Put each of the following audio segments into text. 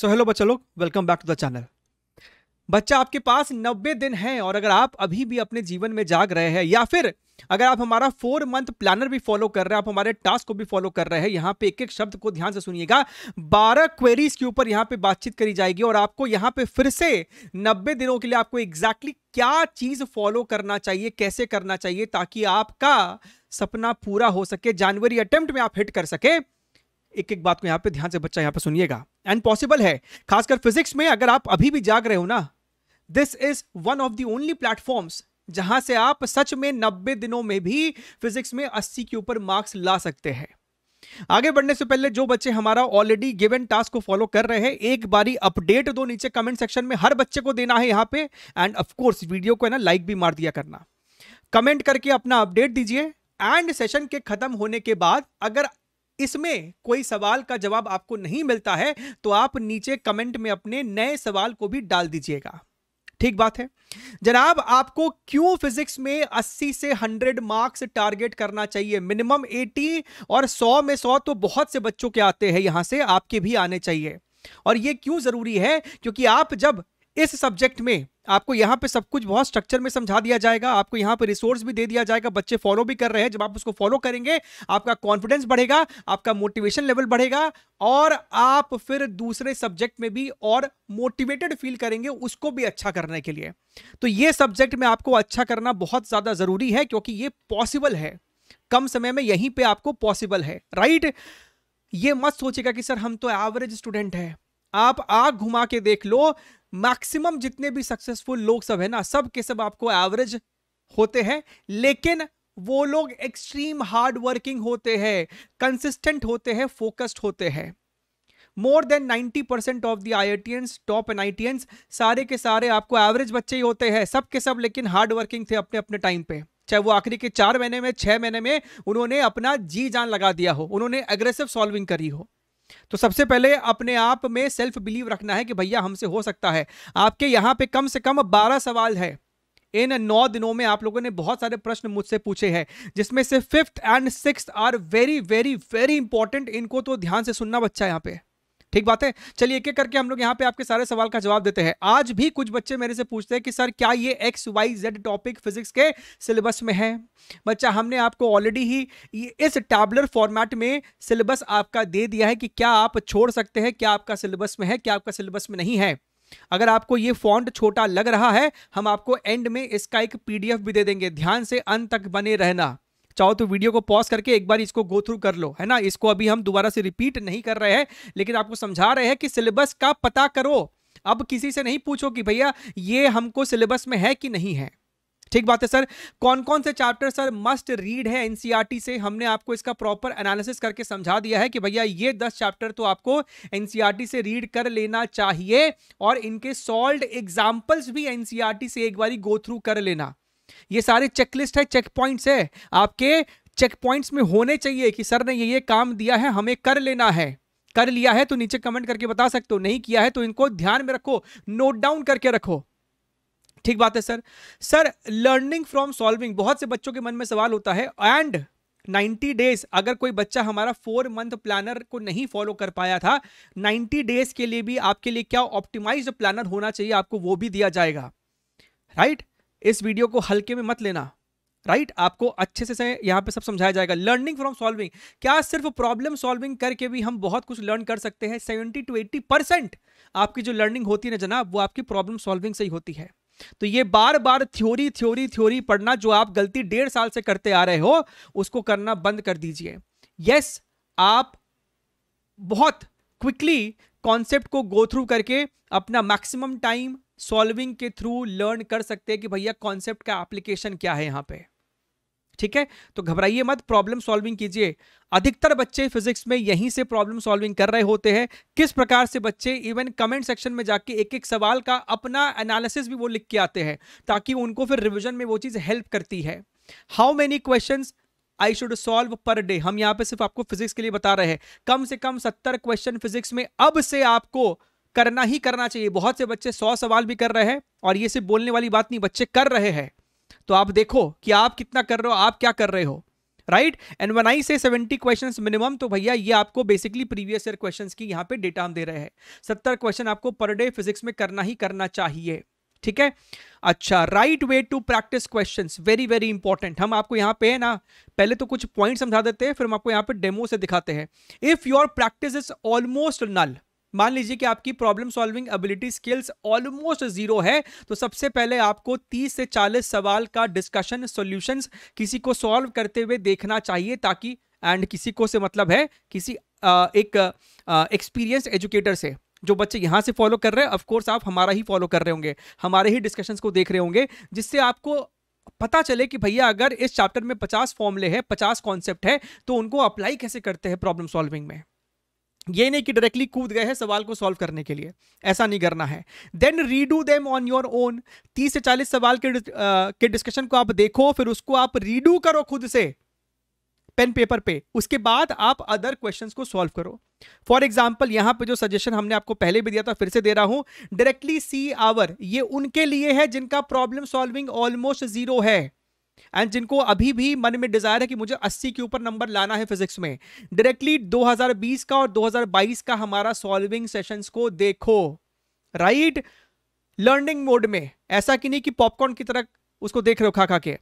सो hello बच्चा लोग welcome back to the channel बच्चा आपके पास 90 दिन हैं और अगर आप अभी भी अपने जीवन में जाग रहे हैं या फिर अगर आप हमारा फोर मंथ प्लानर भी फॉलो कर रहे हैं आप हमारे टास्क को भी फॉलो कर रहे हैं यहाँ पे एक एक शब्द को ध्यान से सुनिएगा बारह क्वेरीज के ऊपर यहाँ पे बातचीत करी जाएगी और आपको यहाँ पे फिर से नब्बे दिनों के लिए आपको एग्जैक्टली exactly क्या चीज फॉलो करना चाहिए कैसे करना चाहिए ताकि आपका सपना पूरा हो सके जनवरी अटेम्प्ट में आप हिट कर सके एक एक बात को यहाँ पे ध्यान से बच्चा यहाँ पे सुनिएगा एंड पॉसिबल है खासकर फिजिक्स में अगर आप अभी भी जाग रहे हो ना this is one of the only platforms जहां से आप सच में नब्बे दिनों में भी फिजिक्स में अस्सी के ऊपर मार्क्स ला सकते हैं आगे बढ़ने से पहले जो बच्चे हमारा ऑलरेडी गिवन टास्क को फॉलो कर रहे हैं एक बारी अपडेट दो नीचे कमेंट सेक्शन में हर बच्चे को देना है यहां पे एंड ऑफ कोर्स वीडियो को है ना लाइक भी मार दिया करना कमेंट करके अपना अपडेट दीजिए एंड सेशन के खत्म होने के बाद अगर इसमें कोई सवाल का जवाब आपको नहीं मिलता है तो आप नीचे कमेंट में अपने नए सवाल को भी डाल दीजिएगा ठीक बात है जनाब आपको क्यों फिजिक्स में 80 से 100 मार्क्स टारगेट करना चाहिए मिनिमम 80 और 100 में 100 तो बहुत से बच्चों के आते हैं यहां से आपके भी आने चाहिए और यह क्यों जरूरी है क्योंकि आप जब इस सब्जेक्ट में आपको यहाँ पे सब कुछ बहुत स्ट्रक्चर में समझा दिया जाएगा आपको यहाँ पे रिसोर्स भी दे दिया जाएगा बच्चे फॉलो भी कर रहे हैं जब आप उसको फॉलो करेंगे आपका कॉन्फिडेंस बढ़ेगा आपका मोटिवेशन लेवल बढ़ेगा और आप फिर दूसरे सब्जेक्ट में भी और मोटिवेटेड फील करेंगे उसको भी अच्छा करने के लिए तो ये सब्जेक्ट में आपको अच्छा करना बहुत ज़्यादा ज़रूरी है क्योंकि ये पॉसिबल है कम समय में यहीं पर आपको पॉसिबल है राइट ये मत सोचेगा कि सर हम तो एवरेज स्टूडेंट हैं आप आग घुमा के देख लो मैक्सिमम जितने भी सक्सेसफुल लोग सब है ना सब के सब आपको एवरेज होते हैं लेकिन वो लोग एक्सट्रीम हार्ड वर्किंग होते हैं कंसिस्टेंट होते हैं फोकस्ड होते हैं more than 90 percent of the आई टॉप आई सारे के सारे आपको एवरेज बच्चे ही होते हैं सब के सब लेकिन हार्ड वर्किंग थे अपने अपने टाइम पे चाहे वो आखिरी के चार महीने में छह महीने में उन्होंने अपना जी जान लगा दिया हो उन्होंने एग्रेसिव सॉल्विंग करी हो तो सबसे पहले अपने आप में सेल्फ बिलीव रखना है कि भैया हमसे हो सकता है आपके यहाँ पे कम से कम बारह सवाल है इन नौ दिनों में आप लोगों ने बहुत सारे प्रश्न मुझसे पूछे हैं जिसमें से fifth and six are very very very important इनको तो ध्यान से सुनना बच्चा यहाँ पे ठीक बात है चलिए एक एक करके हम लोग यहाँ पे आपके सारे सवाल का जवाब देते हैं आज भी कुछ बच्चे मेरे से पूछते हैं कि सर क्या ये X Y Z topic physics के सिलेबस में है बच्चा हमने आपको ऑलरेडी ही इस टैबलर फॉर्मेट में सिलेबस आपका दे दिया है कि क्या आप छोड़ सकते हैं क्या आपका सिलेबस में है क्या आपका सिलेबस में नहीं है अगर आपको ये फॉन्ट छोटा लग रहा है हम आपको एंड में इसका एक पीडीएफ भी दे देंगे ध्यान से अंत तक बने रहना चाहो तो वीडियो को पॉज करके एक बार इसको गो थ्रू कर लो है ना इसको अभी हम दोबारा से रिपीट नहीं कर रहे हैं लेकिन आपको समझा रहे हैं कि सिलेबस का पता करो अब किसी से नहीं पूछो कि भैया ये हमको सिलेबस में है कि नहीं है ठीक बात है सर कौन कौन से चैप्टर सर मस्ट रीड है एनसीईआरटी से हमने आपको इसका प्रॉपर एनालिसिस करके समझा दिया है कि भैया ये दस चैप्टर तो आपको एनसीईआरटी e से रीड कर लेना चाहिए और इनके सॉल्व एग्जाम्पल्स भी एनसीईआरटी e से एक बार गो थ्रू कर लेना ये सारे चेकलिस्ट है चेक पॉइंट्स है आपके चेक पॉइंट्स में होने चाहिए कि सर ने ये ये काम दिया है हमें कर लेना है कर लिया है तो नीचे कमेंट करके बता सकते हो नहीं किया है तो इनको ध्यान में रखो नोट डाउन करके रखो ठीक बात है sir sir learning from solving बहुत से बच्चों के मन में सवाल होता है एंड 90 डेज अगर कोई बच्चा हमारा फोर मंथ प्लानर को नहीं फॉलो कर पाया था 90 डेज के लिए भी आपके लिए क्या ऑप्टिमाइज्ड प्लानर होना चाहिए आपको वो भी दिया जाएगा राइट right? इस वीडियो को हल्के में मत लेना राइट right? आपको अच्छे से, यहां पे सब समझाया जाएगा लर्निंग फ्रॉम सॉल्विंग क्या सिर्फ प्रॉब्लम सॉल्विंग करके भी हम बहुत कुछ लर्न कर सकते हैं सेवेंटी टू एट्टी परसेंट आपकी जो लर्निंग होती है ना जनाब वो आपकी प्रॉब्लम सॉल्विंग से ही होती है तो ये बार बार थ्योरी थ्योरी थ्योरी पढ़ना जो आप गलती डेढ़ साल से करते आ रहे हो उसको करना बंद कर दीजिए यस yes, आप बहुत क्विकली कॉन्सेप्ट को गो थ्रू करके अपना मैक्सिमम टाइम सॉल्विंग के थ्रू लर्न कर सकते हैं कि भैया कॉन्सेप्ट का एप्लीकेशन क्या है यहां पे ठीक है तो घबराइए मत प्रॉब्लम सॉल्विंग कीजिए अधिकतर बच्चे फिजिक्स में यहीं से प्रॉब्लम सॉल्विंग कर रहे होते हैं किस प्रकार से बच्चे इवन कमेंट सेक्शन में जाके एक एक सवाल का अपना एनालिसिस भी वो लिख के आते हैं ताकि उनको फिर रिविजन में वो चीज़ हेल्प करती है how many question I should solve per day हम यहाँ पे सिर्फ आपको फिजिक्स के लिए बता रहे हैं कम से कम सत्तर क्वेश्चन फिजिक्स में अब से आपको करना ही करना चाहिए बहुत से बच्चे सौ सवाल भी कर रहे हैं और ये सिर्फ बोलने वाली बात नहीं बच्चे कर रहे हैं तो आप देखो कि आप कितना कर रहे हो आप क्या कर रहे हो राइट एंड वन आई से सेवेंटी क्वेश्चन मिनिमम तो भैया ये आपको बेसिकली प्रीवियस ईयर क्वेश्चन की यहाँ पे डेटा हम दे रहे हैं सत्तर क्वेश्चन आपको पर डे फिजिक्स में करना ही करना चाहिए ठीक है अच्छा right way to practice questions very very important हम आपको यहाँ पे है ना पहले तो कुछ पॉइंट समझा देते हैं फिर हम आपको यहाँ पे डेमो से दिखाते हैं if your practice is almost null मान लीजिए कि आपकी problem solving ability skills almost zero है तो सबसे पहले आपको तीस से चालीस सवाल का डिस्कशन सोल्यूशन किसी को सॉल्व करते हुए देखना चाहिए ताकि एंड किसी को से मतलब है किसी आ, एक एक्सपीरियंस एजुकेटर से जो बच्चे यहाँ से फॉलो कर रहे हैं ऑफकोर्स आप हमारा ही फॉलो कर रहे होंगे हमारे ही डिस्कशंस को देख रहे होंगे जिससे आपको पता चले कि भैया अगर इस चैप्टर में पचास फॉर्मूले हैं पचास कॉन्सेप्ट है तो उनको अप्लाई कैसे करते हैं प्रॉब्लम सॉल्विंग में ये नहीं कि डायरेक्टली कूद गए हैं सवाल को सॉल्व करने के लिए ऐसा नहीं करना है then redo them on your own तीस से चालीस सवाल के आ, के डिस्कशन को आप देखो फिर उसको आप रीडू करो खुद से पेन पेपर पे उसके बाद आप अदर क्वेश्चंस को सॉल्व करो फॉर एग्जाम्पल यहां पे जो सजेशन हमने आपको पहले भी दिया था फिर से दे रहा हूं डायरेक्टली सी आवर ये उनके लिए है जिनका प्रॉब्लम सॉल्विंग ऑलमोस्ट जीरो है एंड जिनको अभी भी मन में डिजायर है कि मुझे 80 के ऊपर नंबर लाना है फिजिक्स में डायरेक्टली 2020 का और 2022 का हमारा सॉल्विंग सेशंस को देखो राइट लर्निंग मोड में ऐसा कि नहीं कि पॉपकॉर्न की तरह उसको देख रहे हो खा खा के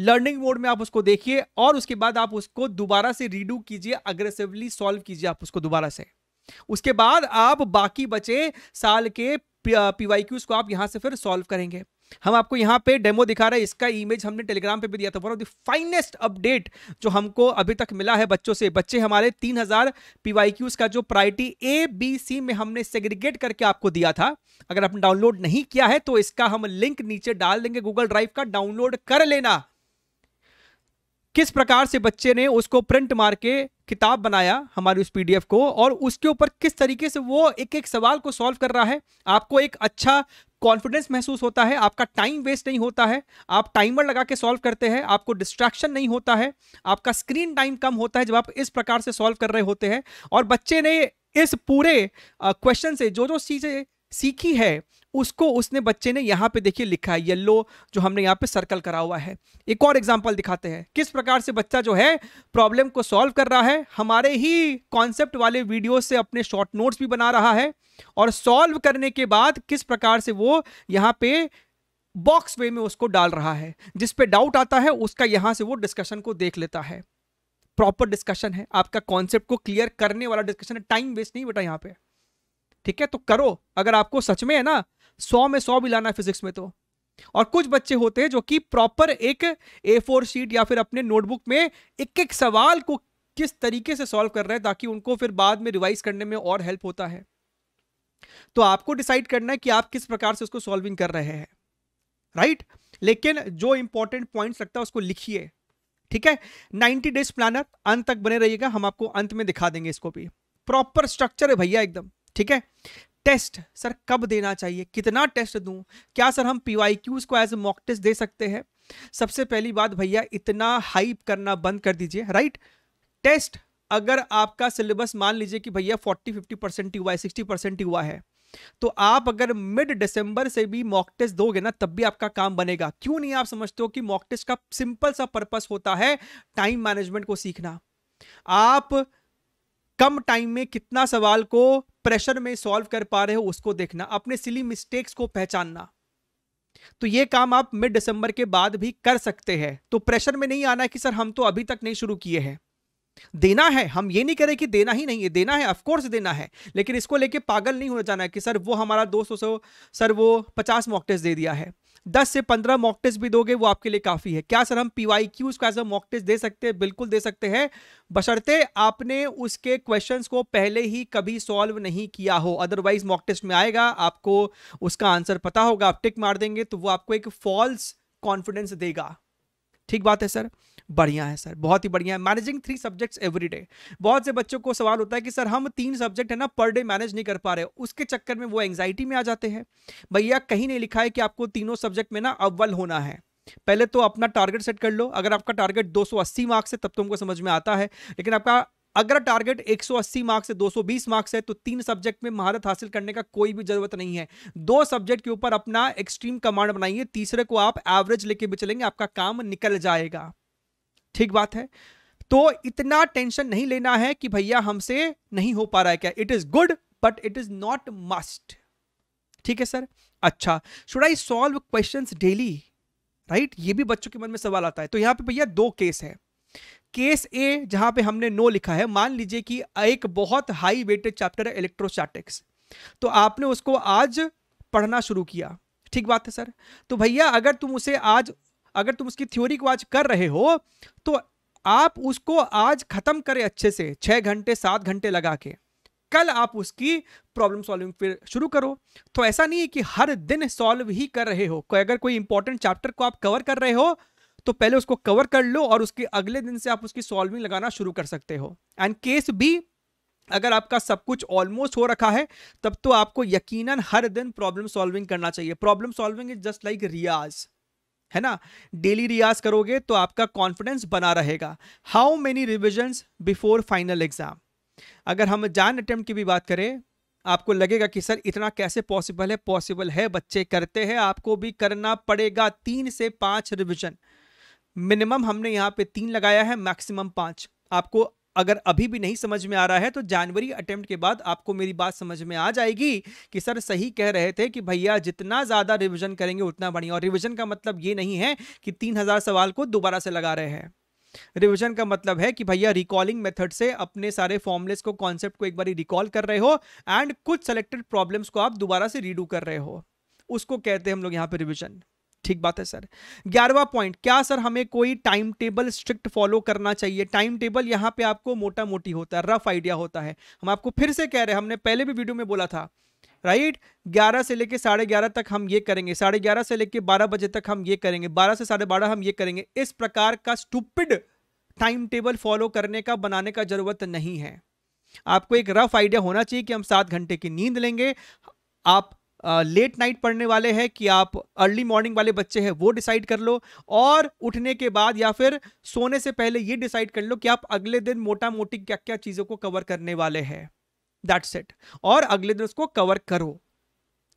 लर्निंग मोड में आप उसको देखिए और उसके बाद आप उसको दोबारा से रीडू कीजिए अग्रेसिवली सॉल्व कीजिए आप उसको दोबारा से उसके बाद आप बाकी बचे साल के पीवाईक्यूज को आप यहां से फिर सॉल्व करेंगे हम आपको यहाँ पे डेमो दिखा रहे हैं इसका इमेज हमने टेलीग्राम पे भी दिया था one of the finest update जो हमको अभी तक मिला है बच्चों से बच्चे हमारे तीन हजार पीवाईक्यूज का जो प्रायरिटी ए बी सी में हमने सेग्रीगेट करके आपको दिया था अगर आपने डाउनलोड नहीं किया है तो इसका हम लिंक नीचे डाल देंगे गूगल ड्राइव का डाउनलोड कर लेना किस प्रकार से बच्चे ने उसको प्रिंट मार के किताब बनाया हमारी उस पीडीएफ को और उसके ऊपर किस तरीके से वो एक एक सवाल को सॉल्व कर रहा है आपको एक अच्छा कॉन्फिडेंस महसूस होता है आपका टाइम वेस्ट नहीं होता है आप टाइमर लगा के सॉल्व करते हैं आपको डिस्ट्रैक्शन नहीं होता है आपका स्क्रीन टाइम कम होता है जब आप इस प्रकार से सॉल्व कर रहे होते हैं और बच्चे ने इस पूरे क्वेश्चन से जो जो चीज़ें सीखी है उसको उसने बच्चे ने यहाँ पे देखिए लिखा है येल्लो जो हमने यहाँ पे सर्कल करा हुआ है एक और एग्जाम्पल दिखाते हैं किस प्रकार से बच्चा जो है प्रॉब्लम को सॉल्व कर रहा है हमारे ही कॉन्सेप्ट वाले वीडियो से अपने शॉर्ट नोट्स भी बना रहा है और सॉल्व करने के बाद किस प्रकार से वो यहाँ पे बॉक्स वे में उसको डाल रहा है जिस पे डाउट आता है उसका यहाँ से वो डिस्कशन को देख लेता है प्रॉपर डिस्कशन है आपका कॉन्सेप्ट को क्लियर करने वाला डिस्कशन है टाइम वेस्ट नहीं बेटा यहाँ पे ठीक है तो करो अगर आपको सच में है ना सौ में सौ भी लाना फिजिक्स में तो और कुछ बच्चे होते हैं जो कि प्रॉपर एक ए फोर शीट या फिर अपने नोटबुक में एक एक सवाल को किस तरीके से सॉल्व कर रहे हैं ताकि उनको फिर बाद में रिवाइज करने में और हेल्प होता है तो आपको डिसाइड करना है कि आप किस प्रकार से उसको सॉल्विंग कर रहे हैं राइट लेकिन जो इंपॉर्टेंट पॉइंट लगता है उसको लिखिए ठीक है नाइनटी डेज प्लानर अंत तक बने रहिएगा हम आपको अंत में दिखा देंगे इसको भी प्रॉपर स्ट्रक्चर है भैया एकदम ठीक है टेस्ट सर कब देना चाहिए कितना टेस्ट दूं क्या सर हम पी को एज ए मॉक टेस्ट दे सकते हैं सबसे पहली बात भैया इतना हाइप करना बंद कर दीजिए राइट टेस्ट अगर आपका सिलेबस मान लीजिए कि भैया 40 50 परसेंट हुआ है सिक्सटी परसेंट हुआ है तो आप अगर मिड डिसंबर से भी मॉक टेस्ट दोगे ना तब भी आपका काम बनेगा क्यों नहीं आप समझते हो कि मॉक टेस्ट का सिंपल सा पर्पस होता है टाइम मैनेजमेंट को सीखना आप कम टाइम में कितना सवाल को प्रेशर में सॉल्व कर पा रहे हो उसको देखना अपने सिली मिस्टेक्स को पहचानना तो ये काम आप मिड दिसंबर के बाद भी कर सकते हैं तो प्रेशर में नहीं आना कि सर हम तो अभी तक नहीं शुरू किए हैं देना है हम ये नहीं करें कि देना ही नहीं है देना है ऑफकोर्स देना है लेकिन इसको लेके पागल नहीं हो जाना है कि सर वो हमारा दोस्त सर वो पचास मॉक टेस्ट दे दिया है दस से पंद्रह मॉक टेस्ट भी दोगे वो आपके लिए काफ़ी है क्या सर हम पी वाई क्यूज को एज अ मॉक टेस्ट दे सकते हैं बिल्कुल दे सकते हैं बशर्ते आपने उसके क्वेश्चंस को पहले ही कभी सॉल्व नहीं किया हो अदरवाइज मॉक टेस्ट में आएगा आपको उसका आंसर पता होगा आप टिक मार देंगे तो वो आपको एक फॉल्स कॉन्फिडेंस देगा ठीक बात है सर बढ़िया है सर बहुत ही बढ़िया है managing three subjects every day बहुत से बच्चों को सवाल होता है कि सर हम तीन सब्जेक्ट है ना पर डे मैनेज नहीं कर पा रहे उसके चक्कर में वो एंग्जाइटी में आ जाते हैं भैया कहीं नहीं लिखा है कि आपको तीनों सब्जेक्ट में ना अव्वल होना है पहले तो अपना टारगेट सेट कर लो अगर आपका टारगेट 280 मार्क्स है तब तो हमको समझ में आता है लेकिन आपका अगर टारगेट 180 मार्क्स से 220 मार्क्स है तो तीन सब्जेक्ट में महारत हासिल करने का कोई भी जरूरत नहीं है दो सब्जेक्ट के ऊपर अपना एक्सट्रीम कमांड बनाइए तीसरे को आप एवरेज लेके भी चलेंगे आपका काम निकल जाएगा ठीक बात है तो इतना टेंशन नहीं लेना है कि भैया हमसे नहीं हो पा रहा है क्या it is good but it is not must ठीक है सर अच्छा should I solve question daily right ये भी बच्चों के मन में सवाल आता है तो यहां पे भैया दो केस है केस ए जहां पे हमने नो लिखा है मान लीजिए कि एक बहुत हाई वेटेड चैप्टर है इलेक्ट्रोस्टैटिक्स तो आपने उसको आज पढ़ना शुरू किया ठीक बात है सर तो भैया अगर तुम उसे आज अगर तुम उसकी थ्योरी को आज कर रहे हो तो आप उसको आज ख़त्म करें अच्छे से छः घंटे सात घंटे लगा के कल आप उसकी प्रॉब्लम सॉल्विंग फिर शुरू करो तो ऐसा नहीं है कि हर दिन सॉल्व ही कर रहे हो कोई अगर कोई इंपॉर्टेंट चैप्टर को आप कवर कर रहे हो तो पहले उसको कवर कर लो और उसके अगले दिन से आप उसकी सॉल्विंग लगाना शुरू कर सकते हो एंड केस भी अगर आपका सब कुछ ऑलमोस्ट हो रखा है तब तो आपको यकीनन हर दिन प्रॉब्लम सॉल्विंग करना चाहिए problem solving is just like रियाज है ना डेली रियाज करोगे तो आपका कॉन्फिडेंस बना रहेगा how many revision before final exam अगर हम जान अटेम्प्ट की भी बात करें आपको लगेगा कि सर इतना कैसे पॉसिबल है पॉसिबल है बच्चे करते हैं आपको भी करना पड़ेगा तीन से पांच रिविजन मिनिमम हमने यहाँ पे तीन लगाया है मैक्सिमम पाँच आपको अगर अभी भी नहीं समझ में आ रहा है तो जनवरी अटेम्प्ट के बाद आपको मेरी बात समझ में आ जाएगी कि सर सही कह रहे थे कि भैया जितना ज़्यादा रिविजन करेंगे उतना बढ़िया और रिविजन का मतलब ये नहीं है कि तीन हज़ार सवाल को दोबारा से लगा रहे हैं रिविजन का मतलब है कि भैया रिकॉलिंग मेथड से अपने सारे फॉर्मुलेस को कॉन्सेप्ट को एक बार रिकॉल कर रहे हो एंड कुछ सेलेक्टेड प्रॉब्लम्स को आप दोबारा से रीडू कर रहे हो उसको कहते हैं हम लोग यहाँ पे रिविजन ठीक बात है सर ग्यारहवा पॉइंट क्या सर हमें कोई टाइम टेबल स्ट्रिक्ट फॉलो करना चाहिए टाइम टेबल यहां पे आपको मोटा मोटी होता है रफ आइडिया होता है हम आपको फिर से कह रहे हैं हमने पहले भी वीडियो में बोला था राइट right? 11 से लेके साढ़े ग्यारह तक हम ये करेंगे साढ़े ग्यारह से लेके 12 बजे तक हम ये करेंगे 12 से साढ़े बारह हम ये करेंगे इस प्रकार का स्टूपिड टाइम टेबल फॉलो करने का बनाने का जरूरत नहीं है आपको एक रफ आइडिया होना चाहिए कि हम सात घंटे की नींद लेंगे आप लेट नाइट पढ़ने वाले हैं कि आप अर्ली मॉर्निंग वाले बच्चे हैं वो डिसाइड कर लो और उठने के बाद या फिर सोने से पहले ये डिसाइड कर लो कि आप अगले दिन मोटा मोटी क्या क्या चीज़ों को कवर करने वाले हैं दैट्स इट और अगले दिन उसको कवर करो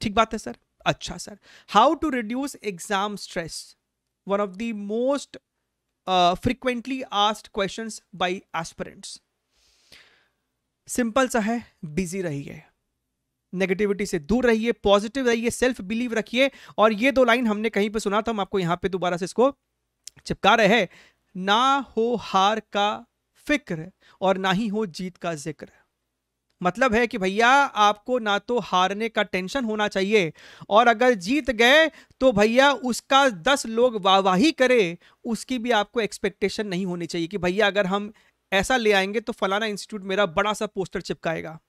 ठीक बात है सर अच्छा sir how to reduce exam stress one of the most frequently asked question by aspirants simple सा है बिजी रहिए नेगेटिविटी से दूर रहिए पॉजिटिव रहिए सेल्फ बिलीव रखिए और ये दो लाइन हमने कहीं पे सुना था हम आपको यहाँ पे दोबारा से इसको चिपका रहे हैं ना हो हार का फिक्र और ना ही हो जीत का जिक्र मतलब है कि भैया आपको ना तो हारने का टेंशन होना चाहिए और अगर जीत गए तो भैया उसका दस लोग वाहवाही करे उसकी भी आपको एक्सपेक्टेशन नहीं होनी चाहिए कि भैया अगर हम ऐसा ले आएंगे तो फलाना इंस्टीट्यूट मेरा बड़ा सा पोस्टर चिपकाएगा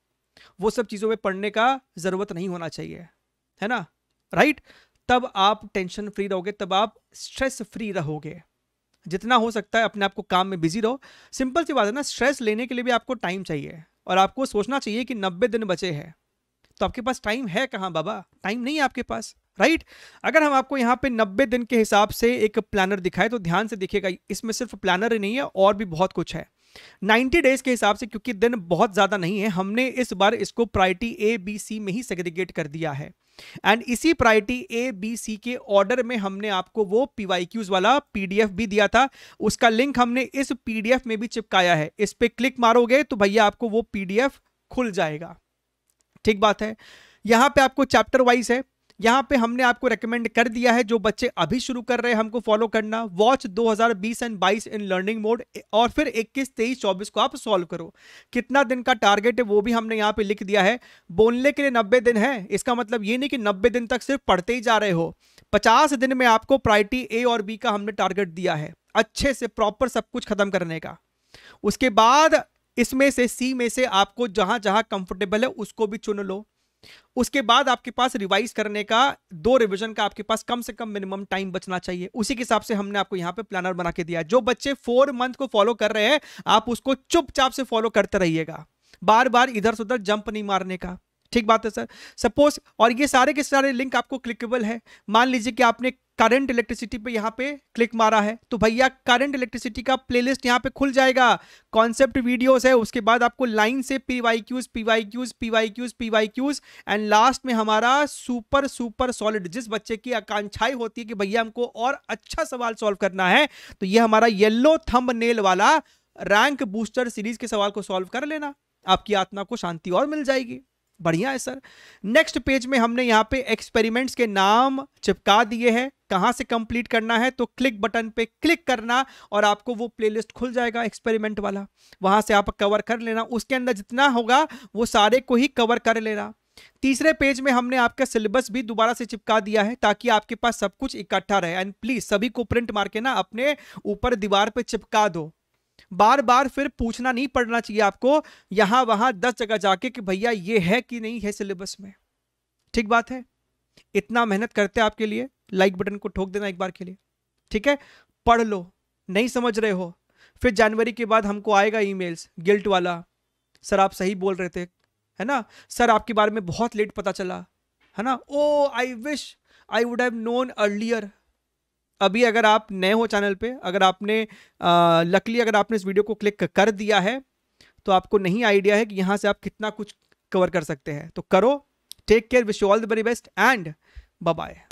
वो सब चीज़ों में पढ़ने का ज़रूरत नहीं होना चाहिए है ना राइट तब आप टेंशन फ्री रहोगे तब आप स्ट्रेस फ्री रहोगे जितना हो सकता है अपने आप को काम में बिजी रहो सिंपल सी बात है ना स्ट्रेस लेने के लिए भी आपको टाइम चाहिए और आपको सोचना चाहिए कि नब्बे दिन बचे हैं तो आपके पास टाइम है कहाँ बाबा टाइम नहीं है आपके पास राइट अगर हम आपको यहाँ पे नब्बे दिन के हिसाब से एक प्लानर दिखाए तो ध्यान से दिखेगा इसमें सिर्फ प्लानर ही नहीं है और भी बहुत कुछ है 90 डेज के हिसाब से क्योंकि दिन बहुत ज़्यादा नहीं है हमने इस बार इसको प्रायरिटी ए बी सी में ही सेग्रीगेट कर दिया है एंड इसी प्रायरिटी ए बी सी के ऑर्डर में हमने आपको वो पी वाला पीडीएफ भी दिया था उसका लिंक हमने इस पीडीएफ में भी चिपकाया है इस पर क्लिक मारोगे तो भैया आपको वो पीडीएफ खुल जाएगा ठीक बात है यहां पे आपको चैप्टर वाइज है यहाँ पे हमने आपको रेकमेंड कर दिया है जो बच्चे अभी शुरू कर रहे हैं हमको फॉलो करना watch 2020 and 22 in learning mode और फिर 21, तेईस 24 को आप सॉल्व करो कितना दिन का टारगेट है वो भी हमने यहाँ पे लिख दिया है बोलने के लिए 90 दिन है इसका मतलब ये नहीं कि 90 दिन तक सिर्फ पढ़ते ही जा रहे हो पचास दिन में आपको प्रायरिटी ए और बी का हमने टारगेट दिया है अच्छे से प्रॉपर सब कुछ खत्म करने का उसके बाद इसमें से सी में से आपको जहां जहां कंफर्टेबल है उसको भी चुन लो उसके बाद आपके पास रिवाइज करने का दो रिविजन का आपके पास कम से कम मिनिमम टाइम बचना चाहिए उसी के हिसाब से हमने आपको यहां पे प्लानर बना के दिया जो बच्चे फोर मंथ को फॉलो कर रहे हैं आप उसको चुपचाप से फॉलो करते रहिएगा बार बार इधर से उधर जंप नहीं मारने का ठीक बात है सर सपोज और ये सारे के सारे लिंक आपको क्लिकेबल है मान लीजिए कि आपने करंट इलेक्ट्रिसिटी पे यहाँ पे क्लिक मारा है तो भैया करंट इलेक्ट्रिसिटी का प्लेलिस्ट यहाँ पे खुल जाएगा कॉन्सेप्ट वीडियोस है उसके बाद आपको लाइन से P Y Qs P Y Qs P Y Qs P Y Qs and last में हमारा सुपर सुपर सॉलिड जिस बच्चे की आकांक्षाएं होती है कि भैया हमको और अच्छा सवाल सॉल्व करना है तो ये हमारा येल्लो थम्ब नेल वाला रैंक बूस्टर सीरीज के सवाल को सॉल्व कर लेना आपकी आत्मा को शांति और मिल जाएगी बढ़िया है सर नेक्स्ट पेज में हमने यहाँ पे एक्सपेरिमेंट्स के नाम चिपका दिए हैं कहाँ से कंप्लीट करना है तो क्लिक बटन पे क्लिक करना और आपको वो प्लेलिस्ट खुल जाएगा एक्सपेरिमेंट वाला वहाँ से आप कवर कर लेना उसके अंदर जितना होगा वो सारे को ही कवर कर लेना तीसरे पेज में हमने आपका सिलेबस भी दोबारा से चिपका दिया है ताकि आपके पास सब कुछ इकट्ठा रहे एंड प्लीज सभी को प्रिंट मार के ना अपने ऊपर दीवार पे चिपका दो बार बार फिर पूछना नहीं पड़ना चाहिए आपको यहां वहां दस जगह जाके कि भैया ये है कि नहीं है सिलेबस में ठीक बात है इतना मेहनत करते हैं आपके लिए लाइक बटन को ठोक देना एक बार के लिए ठीक है पढ़ लो नहीं समझ रहे हो फिर जनवरी के बाद हमको आएगा ईमेल्स गिल्ट वाला सर आप सही बोल रहे थे है ना सर आपके बारे में बहुत लेट पता चला है ना oh I wish I would have known earlier अभी अगर आप नए हो चैनल पे अगर आपने लकली अगर आपने इस वीडियो को क्लिक कर दिया है तो आपको नहीं आइडिया है कि यहाँ से आप कितना कुछ कवर कर सकते हैं तो करो take care wish you all the very best and bye